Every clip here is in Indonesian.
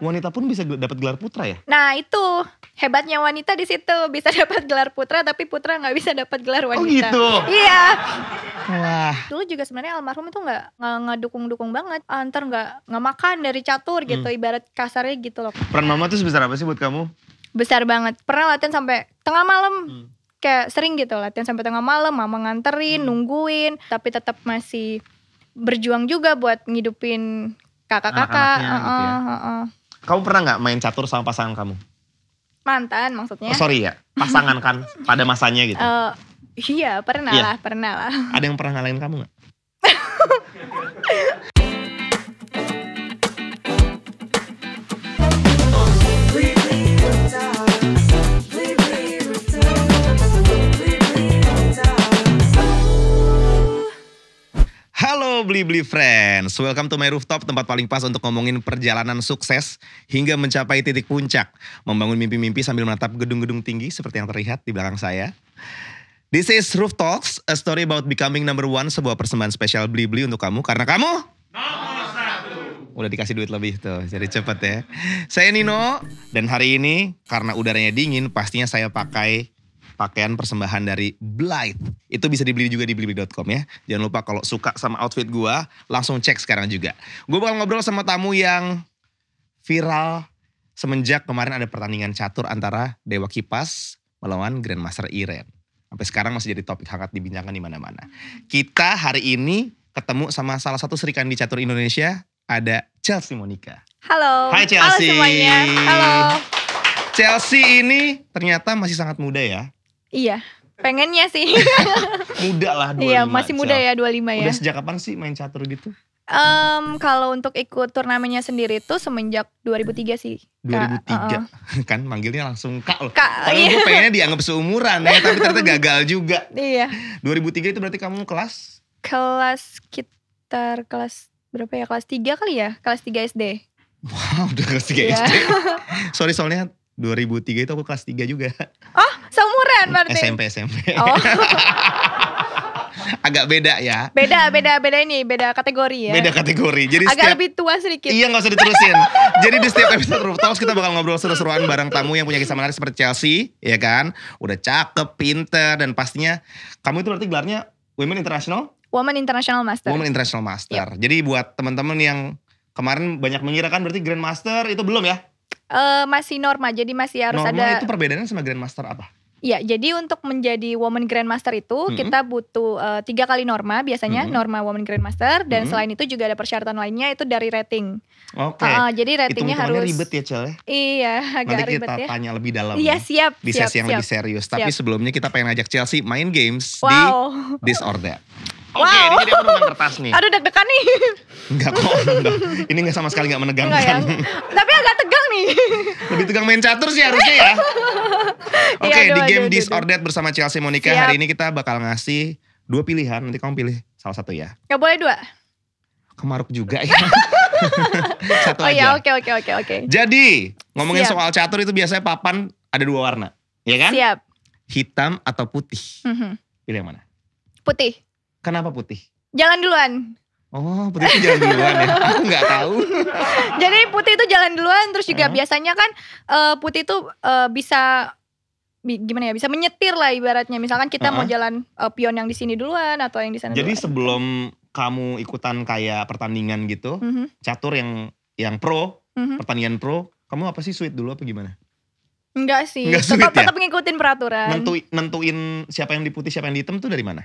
wanita pun bisa dapat gelar putra ya? Nah itu hebatnya wanita di situ bisa dapat gelar putra tapi putra nggak bisa dapat gelar oh, wanita. Oh gitu. Iya. Wah. Dulu juga sebenarnya almarhum itu nggak nggak dukung dukung banget. Antar ah, nggak nggak makan dari catur gitu hmm. ibarat kasarnya gitu loh. Peran mama tuh sebesar apa sih buat kamu? Besar banget. Pernah latihan sampai tengah malam. Hmm kayak sering gitu latihan sampai tengah malam mama nganterin hmm. nungguin tapi tetap masih berjuang juga buat ngidupin kakak-kakak. uh kamu pernah nggak main catur sama pasangan kamu? Mantan maksudnya? Oh, sorry ya, pasangan kan pada masanya gitu. Uh, iya pernah iya. lah, pernah lah. Ada yang pernah ngalahin kamu nggak? Blibli Bli-Bli Friends, welcome to my rooftop tempat paling pas untuk ngomongin perjalanan sukses hingga mencapai titik puncak. Membangun mimpi-mimpi sambil menatap gedung-gedung tinggi seperti yang terlihat di belakang saya. This is Roof Talks, a story about becoming number one, sebuah persembahan spesial Bli-Bli untuk kamu karena kamu... Nomor satu! Udah dikasih duit lebih tuh, jadi cepet ya. Saya Nino, dan hari ini karena udaranya dingin pastinya saya pakai pakaian persembahan dari Blythe. Itu bisa dibeli juga di blibli.com ya. Jangan lupa kalau suka sama outfit gua, langsung cek sekarang juga. Gua bakal ngobrol sama tamu yang viral semenjak kemarin ada pertandingan catur antara Dewa Kipas melawan Grandmaster Iren. Sampai sekarang masih jadi topik hangat dibincangkan di mana-mana. Kita hari ini ketemu sama salah satu serikandi catur Indonesia, ada Chelsea Monica. Halo. Hai Chelsea. Halo semuanya. Halo. Chelsea ini ternyata masih sangat muda ya. Iya, pengennya sih. muda lah 25. Iya, masih muda ya 25 ya. Udah sejak kapan sih main catur gitu? Um, kalau untuk ikut turnamennya sendiri itu semenjak 2003 sih. Kak. 2003 uh -uh. kan manggilnya langsung kak loh. Kak, Padahal iya. gue pengennya dianggap seumuran ya, tapi ternyata gagal juga. Iya. 2003 itu berarti kamu kelas? Kelas sekitar kelas berapa ya? Kelas 3 kali ya? Kelas 3 SD. Wow, udah kelas 3 yeah. SD. Sorry soalnya 2003 itu aku kelas 3 juga. Oh, seumuran hmm, berarti. SMP SMP. Oh. Agak beda ya. Beda, beda, beda ini, beda kategori ya. Beda kategori. Jadi Agak setiap, lebih tua sedikit. Iya, gak usah diterusin. Jadi di setiap episode Rooftops kita bakal ngobrol seru-seruan bareng tamu yang punya kisah menarik seperti Chelsea, ya kan? Udah cakep, pinter, dan pastinya kamu itu berarti gelarnya Women International? Women International Master. Women International Master. Yep. Iya. Jadi buat teman-teman yang kemarin banyak mengira kan berarti Grand Master itu belum ya? uh, masih norma, jadi masih harus norma ada. Norma itu perbedaannya sama grandmaster apa? Ya, jadi untuk menjadi woman grandmaster itu mm -hmm. kita butuh uh, tiga kali norma biasanya mm -hmm. norma woman grandmaster dan mm -hmm. selain itu juga ada persyaratan lainnya itu dari rating. Oke. Okay. Uh, jadi ratingnya harus ribet ya Cel. Ya? Iya, agak Nanti ribet kita ya. tanya lebih dalam. Iya ya, siap. Di sesi siap, yang siap. lebih serius. Tapi siap. sebelumnya kita pengen ajak Chelsea main games wow. di Disorder. Oke, okay, wow. ini dia penemukan kertas nih. Aduh deg-degan nih. Enggak kok, enggak. ini enggak sama sekali enggak menegangkan. ya. Tapi agak tegang nih. Lebih tegang main catur sih harusnya ya. Iya, oke, okay, ya, di game That bersama Chelsea Monica Siap. hari ini kita bakal ngasih dua pilihan. Nanti kamu pilih salah satu ya. Ya boleh dua. Kemaruk juga ya. satu oh, iya, aja. Oh iya, oke oke oke oke. Jadi, ngomongin Siap. soal catur itu biasanya papan ada dua warna, ya kan? Siap. Hitam atau putih. Mm -hmm. Pilih yang mana? Putih. Kenapa putih? Jalan duluan. Oh, putih itu jalan duluan ya? Aku nggak tahu. Jadi putih itu jalan duluan, terus juga hmm. biasanya kan uh, putih itu uh, bisa gimana ya bisa menyetir lah ibaratnya misalkan kita uh -huh. mau jalan uh, pion yang di sini duluan atau yang di sana jadi duluan. sebelum kamu ikutan kayak pertandingan gitu uh mm-hmm. -huh. catur yang yang pro uh mm-hmm. -huh. pertandingan pro kamu apa sih sweet dulu apa gimana enggak sih Enggak tetap ya? tetap ngikutin peraturan Nentu, nentuin siapa yang di putih siapa yang di hitam tuh dari mana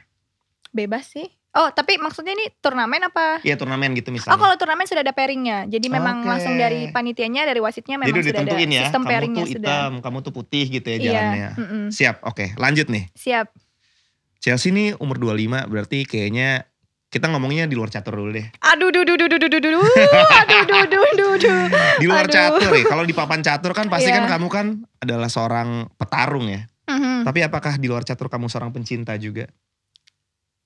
bebas sih. Oh, tapi maksudnya ini turnamen apa? Iya, turnamen gitu misalnya. Oh, kalau turnamen sudah ada pairingnya. Jadi memang okay. langsung dari panitianya, dari wasitnya memang Jadi sudah ada ya, sistem kamu pairingnya tuh hitam, kamu tuh putih gitu ya iya. jalannya. Mm Siap. Oke, okay, lanjut nih. Siap. Chelsea ini umur 25 berarti kayaknya kita ngomongnya di luar catur dulu deh. Aduh, duh, duh, duh, duh, duh, duh, duh, aduh, duh, duh, duh, duh. Di luar aduh. catur ya. Kalau di papan catur kan pasti yeah. kan kamu kan adalah seorang petarung ya. Mm -hmm. Tapi apakah di luar catur kamu seorang pencinta juga?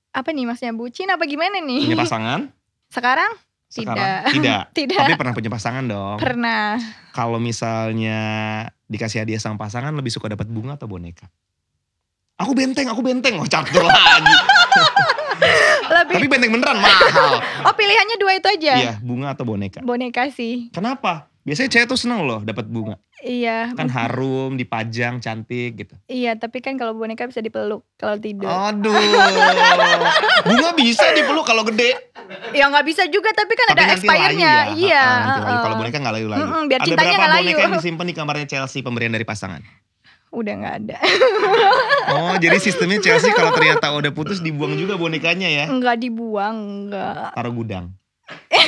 apa nih maksudnya bucin apa gimana nih? Punya pasangan? Sekarang? Sekarang? Tidak. Tidak. Tapi pernah punya pasangan dong. Pernah. Kalau misalnya dikasih hadiah sama pasangan lebih suka dapat bunga atau boneka? Aku benteng, aku benteng. Oh, catur lagi. lebih... Tapi benteng beneran mahal. oh, pilihannya dua itu aja. Iya, bunga atau boneka. Boneka sih. Kenapa? Biasanya cewek tuh seneng loh dapat bunga. Iya. Kan harum, dipajang, cantik gitu. Iya, tapi kan kalau boneka bisa dipeluk kalau tidur. Aduh. bunga bisa dipeluk kalau gede. Ya nggak bisa juga, tapi kan tapi ada expire Ya. Iya. Uh, uh. Kalau ah, boneka nggak layu-layu. Mm -mm, biar ada berapa boneka yang disimpan di kamarnya Chelsea pemberian dari pasangan? udah nggak ada. oh, jadi sistemnya Chelsea kalau ternyata udah putus dibuang juga bonekanya ya? Nggak dibuang, nggak. Taruh gudang.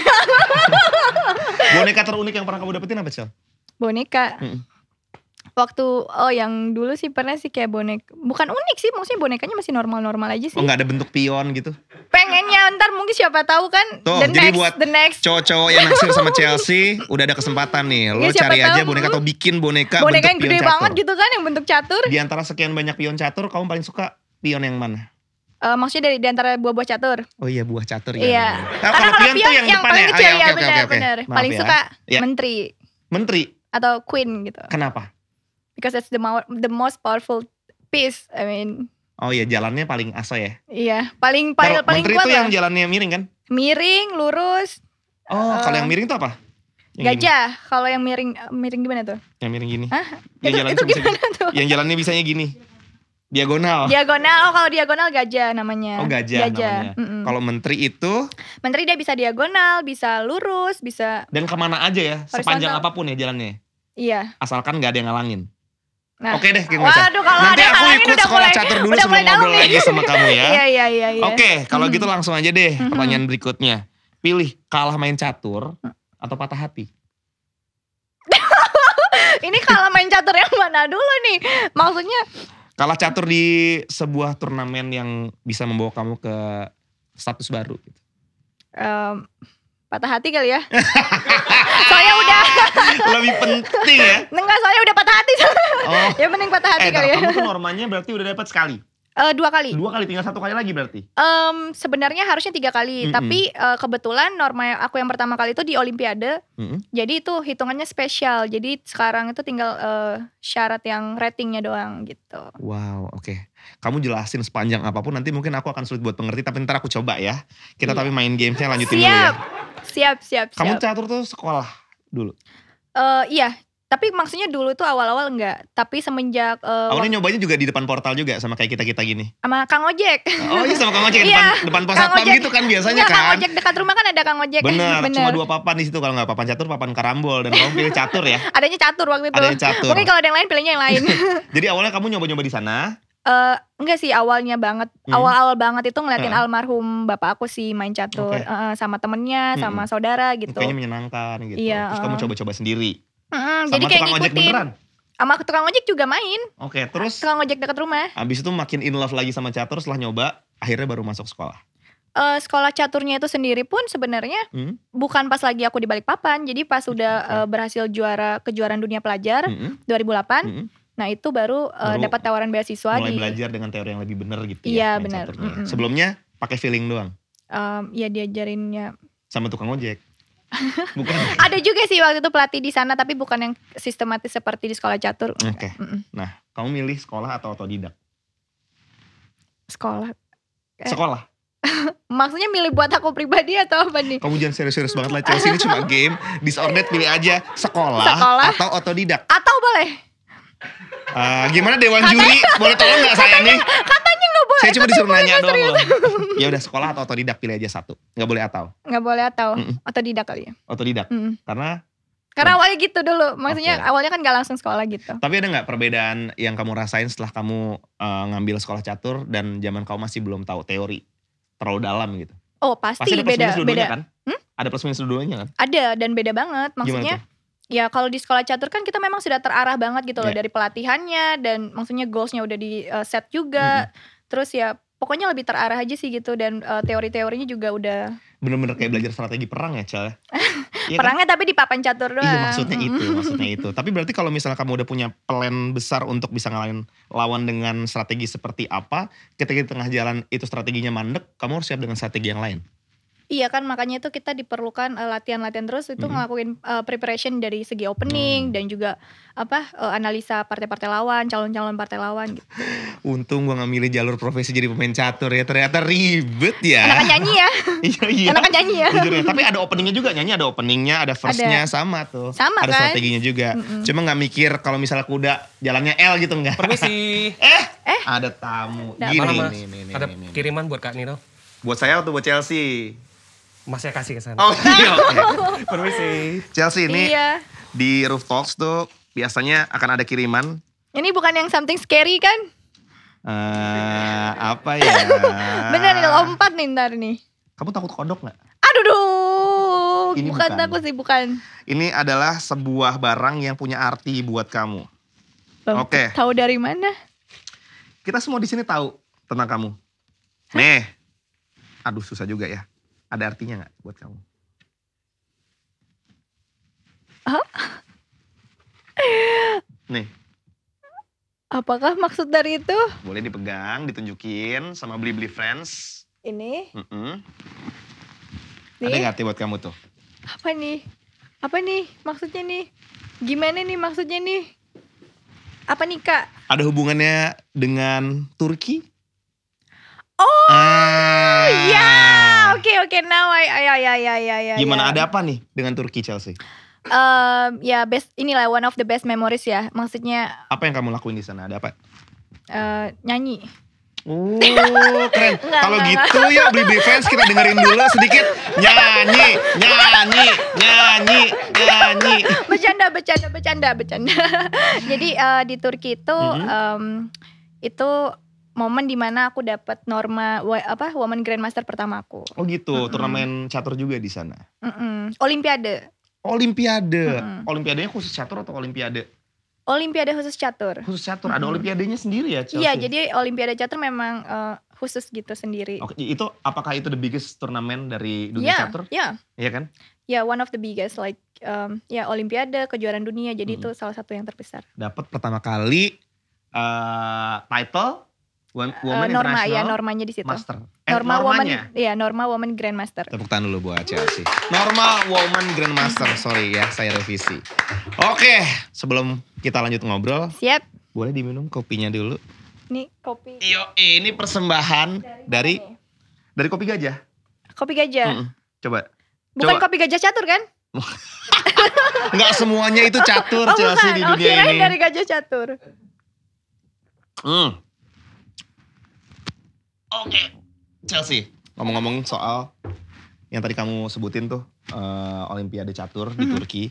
boneka terunik yang pernah kamu dapetin apa Cel? Boneka. Hmm. Waktu oh yang dulu sih pernah sih kayak bonek bukan unik sih maksudnya bonekanya masih normal-normal aja sih. Oh, gak ada bentuk pion gitu. Pengennya ntar mungkin siapa tahu kan Tuh, the jadi next buat the next cowok-cowok yang naksir sama Chelsea udah ada kesempatan nih. Iya, Lo ya, cari aja boneka atau bikin boneka boneka yang gede catur. banget gitu kan yang bentuk catur. Di antara sekian banyak pion catur kamu paling suka pion yang mana? Uh, maksudnya dari di antara buah-buah catur. Oh iya buah catur iya, iya. Ah, ya. Iya. Nah, Karena kalau pion, tuh yang, paling Kecil, ya, okay, paling suka ya. menteri. Menteri. Atau queen gitu. Kenapa? Because that's the, the most powerful piece. I mean. Oh iya jalannya paling aso ya. Iya paling paling paling menteri kuat. Menteri itu yang jalannya miring kan? Miring, lurus. Oh uh, kalau yang miring tuh apa? Yang Gajah. Kalau yang miring miring gimana tuh? Yang miring gini. Hah? Yang itu, itu gimana tuh? Yang jalannya bisanya gini. Diagonal. Diagonal. Oh, kalau diagonal gajah namanya. Oh, gajah, gajah. namanya. Mm -mm. Kalau menteri itu Menteri dia bisa diagonal, bisa lurus, bisa Dan kemana aja ya, horizontal. sepanjang apapun ya jalannya. Iya. Asalkan nggak ada yang ngalangin. Nah. Oke deh, kita usah. Waduh, kalau Nanti ada aku ikut udah sekolah mulai, catur dulu udah sebelum ngobrol lagi sama kamu ya. Iya, iya, iya. iya. Oke, kalau -hmm. gitu langsung aja deh mm -hmm. pertanyaan berikutnya. Pilih kalah main catur mm. atau patah hati? Ini kalah main catur yang mana dulu nih? Maksudnya kalah catur di sebuah turnamen yang bisa membawa kamu ke status baru gitu? Um, patah hati kali ya. soalnya udah lebih penting ya. Enggak, soalnya udah patah hati. oh. ya mending patah hati eh, kali ya. Kamu tuh normanya berarti udah dapat sekali. Uh, dua kali. Dua kali, tinggal satu kali lagi berarti. Um, sebenarnya harusnya tiga kali, mm -hmm. tapi uh, kebetulan norma aku yang pertama kali itu di Olimpiade, mm -hmm. jadi itu hitungannya spesial. Jadi sekarang itu tinggal uh, syarat yang ratingnya doang gitu. Wow, oke. Okay. Kamu jelasin sepanjang apapun, nanti mungkin aku akan sulit buat pengerti, tapi ntar aku coba ya. Kita yeah. tapi main gamesnya lanjutin siap. dulu ya. Siap, siap, siap. Kamu catur tuh sekolah dulu? Uh, iya, tapi maksudnya dulu itu awal-awal enggak, tapi semenjak uh, eh, awalnya nyobanya juga di depan portal juga sama kayak kita-kita gini. Sama Kang Ojek. Oh iya sama Kang Ojek depan iya, depan pos satpam gitu kan biasanya Nggak, kan. Kang Ojek dekat rumah kan ada Kang Ojek. Bener, Bener. cuma dua papan di situ kalau nggak papan catur, papan karambol dan kamu pilih catur ya. Adanya catur waktu itu. Adanya catur. Mungkin kalau ada yang lain pilihnya yang lain. Jadi awalnya kamu nyoba-nyoba di sana. Uh, enggak sih awalnya banget awal hmm. awal-awal banget itu ngeliatin hmm. almarhum bapak aku sih main catur okay. uh, eh, sama temennya sama hmm. saudara gitu kayaknya menyenangkan gitu iya, terus uh, kamu coba-coba sendiri Hmm, sama jadi kayak tukang ngikutin. ojek beneran. Sama tukang ojek juga main. Oke, okay, terus tukang ojek dekat rumah. Habis itu makin in love lagi sama catur setelah nyoba, akhirnya baru masuk sekolah uh, sekolah caturnya itu sendiri pun sebenarnya hmm? bukan pas lagi aku di balik papan jadi pas sudah uh, eh, berhasil juara kejuaraan dunia pelajar hmm? 2008 hmm? nah itu baru, uh, dapat tawaran beasiswa mulai di, belajar dengan teori yang lebih benar gitu ya, iya, benar -hmm. sebelumnya pakai feeling doang um, ya diajarinnya sama tukang ojek bukan. Ada juga sih waktu itu pelatih di sana tapi bukan yang sistematis seperti di sekolah catur. Oke. Okay. Nah, kamu milih sekolah atau otodidak? Sekolah. Eh. Sekolah. Maksudnya milih buat aku pribadi atau apa nih? Kamu jangan serius-serius banget lah Chelsea ini cuma game. Disordered pilih aja sekolah, sekolah atau otodidak. Atau boleh Uh, gimana dewan katanya, juri? Boleh tolong nggak saya katanya, nih? Katanya nggak boleh. Saya cuma disuruh nanya doang ya udah sekolah atau otodidak pilih aja satu. Nggak boleh atau? Nggak boleh atau. Mm -mm. Otodidak kali ya. Otodidak. Mm Karena karena mm. awalnya gitu dulu, maksudnya okay. awalnya kan gak langsung sekolah gitu. Tapi ada nggak perbedaan yang kamu rasain setelah kamu uh, ngambil sekolah catur dan zaman kamu masih belum tahu teori terlalu dalam gitu? Oh pasti, pasti ada beda, beda. kan? Hmm? Ada plus minus dua-duanya kan? Ada dan beda banget, maksudnya ya kalau di sekolah catur kan kita memang sudah terarah banget gitu loh yeah. dari pelatihannya dan maksudnya goalsnya udah di uh, set juga mm-hmm. terus ya pokoknya lebih terarah aja sih gitu dan uh, teori-teorinya juga udah bener-bener kayak belajar strategi perang ya cel ya iya kan? perangnya kan? tapi di papan catur iya, doang iya maksudnya itu maksudnya itu tapi berarti kalau misalnya kamu udah punya plan besar untuk bisa ngalahin lawan dengan strategi seperti apa ketika di tengah jalan itu strateginya mandek kamu harus siap dengan strategi yang lain Iya kan makanya itu kita diperlukan eh, latihan-latihan terus itu hmm. ngelakuin uh, preparation dari segi opening hmm. dan juga apa uh, analisa partai-partai lawan, calon-calon partai lawan gitu. Untung gua ngambil jalur profesi jadi pemain catur ya. Ternyata ribet ya. Enakan nyanyi ya. iya iya. Enakan nyanyi ya. ya. Tapi ada openingnya juga nyanyi ada openingnya, ada firstnya sama tuh. Sama ada kan? strateginya juga. Mm hmm Cuma nggak mikir kalau misalnya kuda jalannya L gitu enggak. Permisi. eh, eh, ada tamu. Gini, nih, nih, nih, ada kiriman buat Kak Nino. Buat saya atau buat Chelsea? ya kasih ke sana. Oh, iya. okay. Permisi. Chelsea ini iya. di Roof Talks tuh biasanya akan ada kiriman. Ini bukan yang something scary kan? Uh, apa ya? Bener nih lompat nih ntar nih. Kamu takut kodok nggak? Aduh duh. Ini bukan, bukan takut sih bukan. Ini adalah sebuah barang yang punya arti buat kamu. Oke. Okay. Tahu dari mana? Kita semua di sini tahu tentang kamu. Nih. Aduh susah juga ya. Ada artinya nggak buat kamu? Hah? Nih. Apakah maksud dari itu? Boleh dipegang, ditunjukin sama beli-beli friends. Ini? Mm -mm. Nih? Ada nggak arti buat kamu tuh? Apa nih? Apa nih maksudnya nih? Gimana nih maksudnya nih? Apa nih kak? Ada hubungannya dengan Turki? Oh, ah. iya. Ah. Yeah oke oh, oke now I I I I I, I, Gimana yeah. ada apa nih dengan Turki Chelsea? Um, ya yeah, best inilah one of the best memories ya. Maksudnya apa yang kamu lakuin di sana? Ada apa? Uh, nyanyi. Uh keren. Kalau gitu ya beli beli fans kita dengerin dulu sedikit nyanyi nyanyi nyanyi nyanyi. Bercanda bercanda bercanda bercanda. Jadi uh, di Turki itu mm -hmm. um, itu momen dimana aku dapat norma apa woman grandmaster pertama aku. Oh gitu, mm -hmm. turnamen catur juga di sana. Mm -hmm. Olimpiade. Olimpiade. Mm -hmm. Olimpiadenya khusus catur atau olimpiade? Olimpiade khusus catur. Khusus catur, mm -hmm. ada olimpiadenya sendiri ya? Chelsea? Iya, jadi olimpiade catur memang uh, khusus gitu sendiri. Oke, itu apakah itu the biggest turnamen dari dunia yeah, catur? Iya. Yeah. Iya kan? Ya, yeah, one of the biggest like um, ya yeah, olimpiade, kejuaraan dunia, jadi -hmm. itu salah satu yang terbesar. Dapat pertama kali uh, title Eh, woman uh, norma ya normanya di situ. Master. Eh, norma woman ya norma woman grandmaster. Tepuk tangan dulu buat Chelsea. Norma woman grandmaster. Sorry ya, saya revisi. Oke, sebelum kita lanjut ngobrol. Siap. Boleh diminum kopinya dulu. Ini kopi. Yo, ini persembahan dari dari, dari kopi gajah. Kopi gajah. Mm -mm. Coba. Bukan Coba. kopi gajah catur kan? Enggak semuanya itu catur oh, Chelsea bukan. di oh, dunia okay, ini. dari gajah catur. Hmm. Oke, okay. Chelsea. Ngomong-ngomong soal yang tadi kamu sebutin tuh uh, Olimpiade catur mm -hmm. di Turki.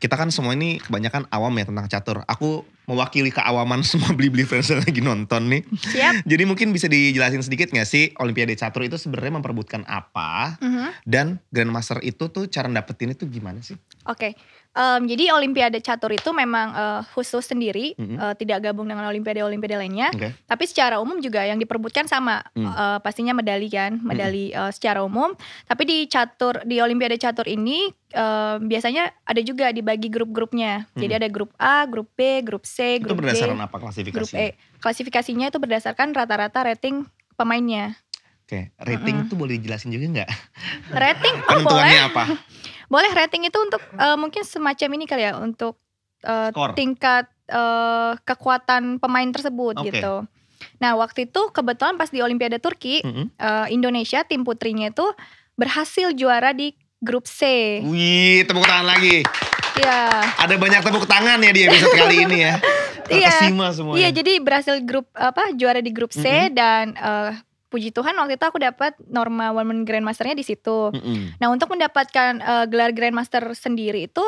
Kita kan semua ini kebanyakan awam ya tentang catur. Aku mewakili keawaman semua beli-beli fans yang lagi nonton nih. Siap. Jadi mungkin bisa dijelasin sedikit gak sih Olimpiade catur itu sebenarnya memperbutkan apa? Uh mm-hmm. -huh. Dan Grandmaster itu tuh cara dapetin itu gimana sih? Oke. Okay. Um, jadi Olimpiade catur itu memang uh, khusus sendiri, mm-hmm. uh, tidak gabung dengan Olimpiade-Olimpiade lainnya. Okay. Tapi secara umum juga yang diperbutkan sama, mm. uh, pastinya medali kan, medali mm. uh, secara umum. Tapi di catur di Olimpiade catur ini uh, biasanya ada juga dibagi grup-grupnya. Mm. Jadi ada grup A, grup B, grup C, grup itu berdasarkan D, apa klasifikasinya? Grup E. Klasifikasinya itu berdasarkan rata-rata rating pemainnya. Oke, rating itu -mm. -hmm. boleh dijelasin juga nggak? Rating? Oh boleh. apa? Boleh rating itu untuk uh, mungkin semacam ini kali ya untuk uh, tingkat uh, kekuatan pemain tersebut okay. gitu. Nah waktu itu kebetulan pas di Olimpiade Turki, mm -hmm. uh, Indonesia tim putrinya itu berhasil juara di grup C. Wih, tepuk tangan lagi. Iya. Ada banyak tepuk tangan ya di episode kali ini ya. Iya. Yeah. Iya, jadi berhasil grup apa juara di grup C mm -hmm. dan uh, puji Tuhan waktu itu aku dapat norma woman grandmasternya di situ. Mm -hmm. Nah untuk mendapatkan uh, gelar grandmaster sendiri itu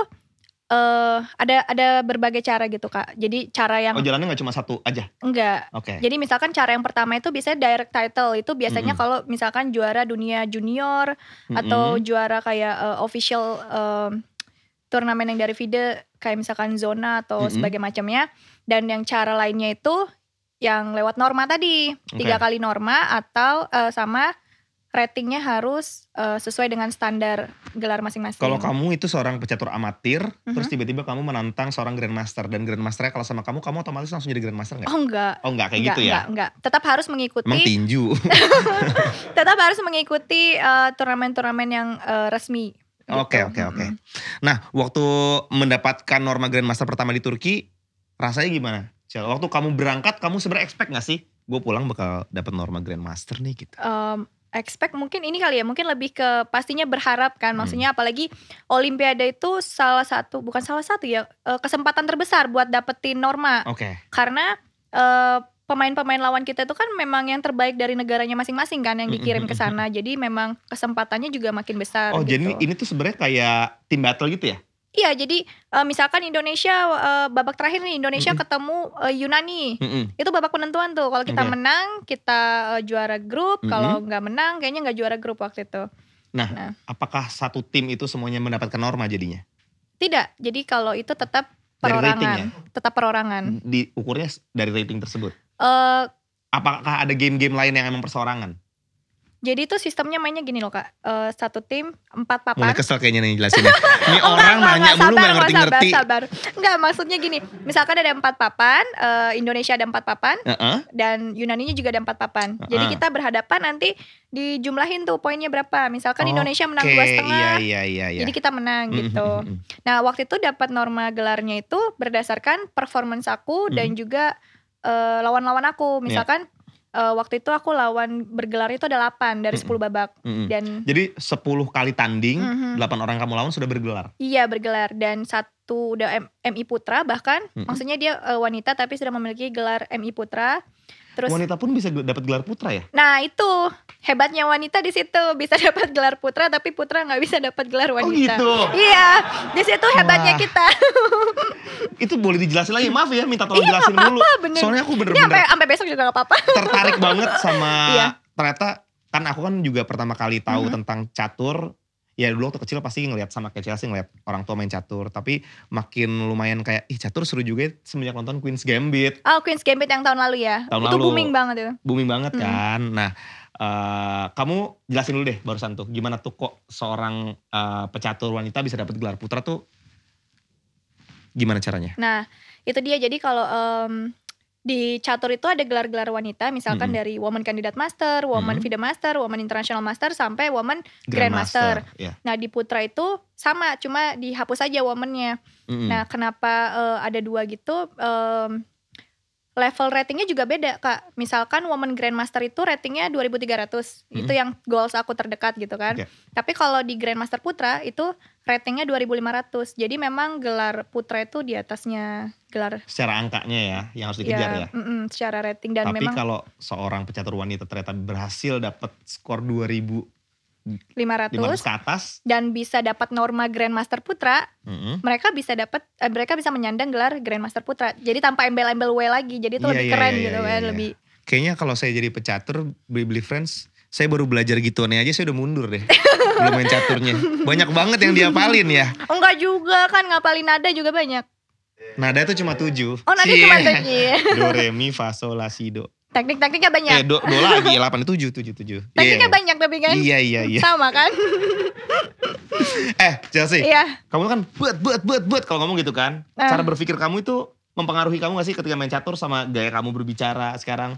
uh, ada ada berbagai cara gitu kak. Jadi cara yang oh jalannya nggak cuma satu aja? Enggak. Oke. Okay. Jadi misalkan cara yang pertama itu biasanya direct title itu biasanya mm -hmm. kalau misalkan juara dunia junior mm -hmm. atau juara kayak uh, official uh, turnamen yang dari FIDE kayak misalkan zona atau mm -hmm. sebagainya macamnya. Dan yang cara lainnya itu yang lewat norma tadi tiga kali norma atau uh, sama ratingnya harus uh, sesuai dengan standar gelar masing-masing. Kalau kamu itu seorang pecatur amatir, mm -hmm. terus tiba-tiba kamu menantang seorang grandmaster dan grandmasternya kalau sama kamu, kamu otomatis langsung jadi grandmaster nggak? Oh enggak. Oh enggak kayak enggak, gitu ya? Enggak, enggak. Tetap harus mengikuti. Emang tinju. tetap harus mengikuti eh, turnamen-turnamen uh, turnamen yang uh, resmi. Oke gitu. oke oke. Mhm. Nah waktu mendapatkan norma grandmaster pertama di Turki, rasanya gimana? Cel, waktu kamu berangkat, kamu sebenarnya expect gak sih? Gue pulang bakal dapat Norma Grandmaster nih gitu. Um, expect mungkin ini kali ya mungkin lebih ke pastinya berharap kan hmm. maksudnya hmm. apalagi olimpiade itu salah satu bukan salah satu ya eh, kesempatan terbesar buat dapetin norma okay. karena eh, pemain-pemain lawan kita itu kan memang yang terbaik dari negaranya masing-masing kan yang hmm, dikirim hmm, ke sana jadi memang kesempatannya juga makin besar oh gitu. jadi ini tuh sebenarnya kayak tim battle gitu ya Iya, jadi uh, misalkan Indonesia uh, babak terakhir nih Indonesia mm -hmm. ketemu uh, Yunani, mm -hmm. itu babak penentuan tuh. Kalau kita okay. menang, kita uh, juara grup. Mm -hmm. Kalau nggak menang, kayaknya nggak juara grup waktu itu. Nah, nah, apakah satu tim itu semuanya mendapatkan norma jadinya? Tidak. Jadi kalau itu tetap perorangan, ya? tetap perorangan. Diukurnya dari rating tersebut. Uh, apakah ada game-game lain yang emang perseorangan? Jadi itu sistemnya mainnya gini loh kak, uh, satu tim empat papan. Mulai kesel kayaknya nih jelasin. Ya. Ini orang enggak, nanya dulu nggak ngerti-ngerti. Sabar, sabar. Enggak maksudnya gini, misalkan ada empat papan, uh, Indonesia ada empat papan, uh -uh. dan juga ada empat papan. Uh -uh. Jadi kita berhadapan nanti dijumlahin tuh poinnya berapa. Misalkan okay. Indonesia menang dua iya, setengah, iya, iya, iya, iya. jadi kita menang gitu. Mm -hmm. Nah waktu itu dapat norma gelarnya itu berdasarkan performance aku mm -hmm. dan juga lawan eh, lawan-lawan aku. Iya. Misalkan. Yeah uh, waktu itu aku lawan bergelar itu ada 8 dari mm -hmm. 10 babak mm -hmm. dan jadi 10 kali tanding mm -hmm. 8 orang kamu lawan sudah bergelar iya bergelar dan satu udah MI putra bahkan mm -hmm. maksudnya dia uh, wanita tapi sudah memiliki gelar MI putra Terus wanita pun bisa dapat gelar putra ya? Nah itu hebatnya wanita di situ bisa dapat gelar putra tapi putra nggak bisa dapat gelar oh, wanita. Oh gitu. Iya di situ hebatnya Wah. kita. itu boleh dijelasin lagi maaf ya minta tolong iya, jelasin apa -apa, dulu. Bener. Soalnya aku bener-bener. Sampai besok juga gak apa-apa. tertarik banget sama iya. ternyata kan aku kan juga pertama kali tahu mm -hmm. tentang catur ya dulu waktu kecil pasti ngeliat sama kayak Chelsea ngeliat orang tua main catur tapi makin lumayan kayak ih catur seru juga ya semenjak nonton Queen's Gambit oh Queen's Gambit yang tahun lalu ya tahun itu lalu, booming banget itu booming banget hmm. kan nah Uh, kamu jelasin dulu deh barusan tuh gimana tuh kok seorang uh, pecatur wanita bisa dapat gelar putra tuh gimana caranya? Nah itu dia jadi kalau um, di catur itu ada gelar-gelar wanita misalkan -hmm. dari woman candidate master, woman -hmm. video master, woman international master sampai woman grand, grand master. Yeah. Nah, di putra itu sama cuma dihapus aja womannya. -hmm. Nah, kenapa uh, ada dua gitu um, level ratingnya juga beda kak misalkan woman grandmaster itu ratingnya 2300 hmm. itu yang goals aku terdekat gitu kan okay. tapi kalau di grandmaster putra itu ratingnya 2500 jadi memang gelar putra itu di atasnya gelar secara angkanya ya yang harus dikejar ya, ya. Mm -mm, secara rating dan tapi memang tapi kalau seorang pecatur wanita ternyata berhasil dapat skor 2000 500, ratus ke atas dan bisa dapat norma Grandmaster Putra, mm-hmm. mereka bisa dapat eh, mereka bisa menyandang gelar Grandmaster Putra. Jadi tanpa embel-embel W lagi. Jadi itu yeah, lebih yeah, keren yeah, gitu yeah, kan, yeah. lebih Kayaknya kalau saya jadi pecatur beli friends, saya baru belajar gitu nih aja saya udah mundur deh. Belum main caturnya. Banyak banget yang diapalin ya. Enggak juga kan ngapalin nada juga banyak. Nada itu cuma tujuh. Oh nada cuma tujuh. Do, re, mi, fa, sol, la, si, do. Teknik-tekniknya banyak. Eh, do, do lagi, 8, 7, 7, 7. Tekniknya yeah. banyak tapi kan? Iya, iya, iya. Sama kan? eh, Chelsea. Iya. Kamu kan buat, buat, buat, buat kalau ngomong gitu kan. Uh. Cara berpikir kamu itu mempengaruhi kamu gak sih ketika main catur sama gaya kamu berbicara sekarang?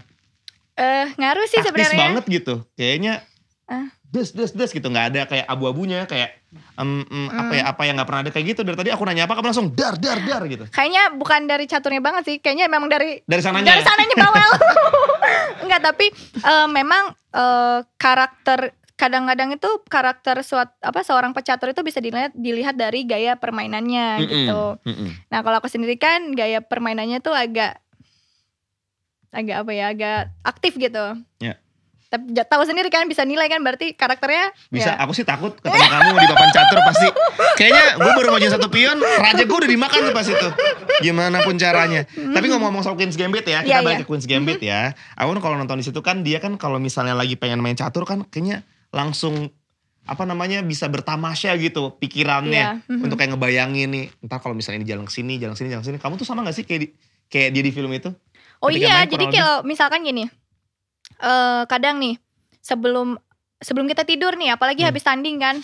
Eh, uh, ngaruh sih sebenarnya. banget gitu. Kayaknya uh des des des gitu nggak ada kayak abu-abunya kayak um, um, hmm. apa ya hmm. apa yang nggak pernah ada kayak gitu dari tadi aku nanya apa kamu langsung dar dar dar gitu kayaknya bukan dari caturnya banget sih kayaknya memang dari dari sananya dari sananya bawel nggak tapi uh, memang uh, karakter kadang-kadang itu karakter suat apa seorang pecatur itu bisa dilihat dilihat dari gaya permainannya mm -mm. gitu mm -mm. nah kalau aku sendiri kan gaya permainannya tuh agak agak apa ya agak aktif gitu yeah tapi tahu sendiri kan bisa nilai kan berarti karakternya Bisa, ya. aku sih takut ketemu kamu di papan catur pasti. Kayaknya gue baru maju satu pion, raja gue udah dimakan tuh pas itu. Gimana pun caranya. Mm. Tapi ngomong-ngomong soal Queen's Gambit ya, kita yeah, balik yeah. ke Queen's Gambit -hmm. ya. Aku kalau nonton di situ kan dia kan kalau misalnya lagi pengen main catur kan kayaknya langsung apa namanya bisa bertamasya gitu pikirannya yeah. Mhm. untuk kayak ngebayangin nih entah kalau misalnya ini jalan ke sini jalan sini jalan sini kamu tuh sama gak sih kayak di, kayak dia di film itu oh Ketika iya jadi kalau misalkan gini uh, kadang nih sebelum sebelum kita tidur nih apalagi hmm. habis tanding kan.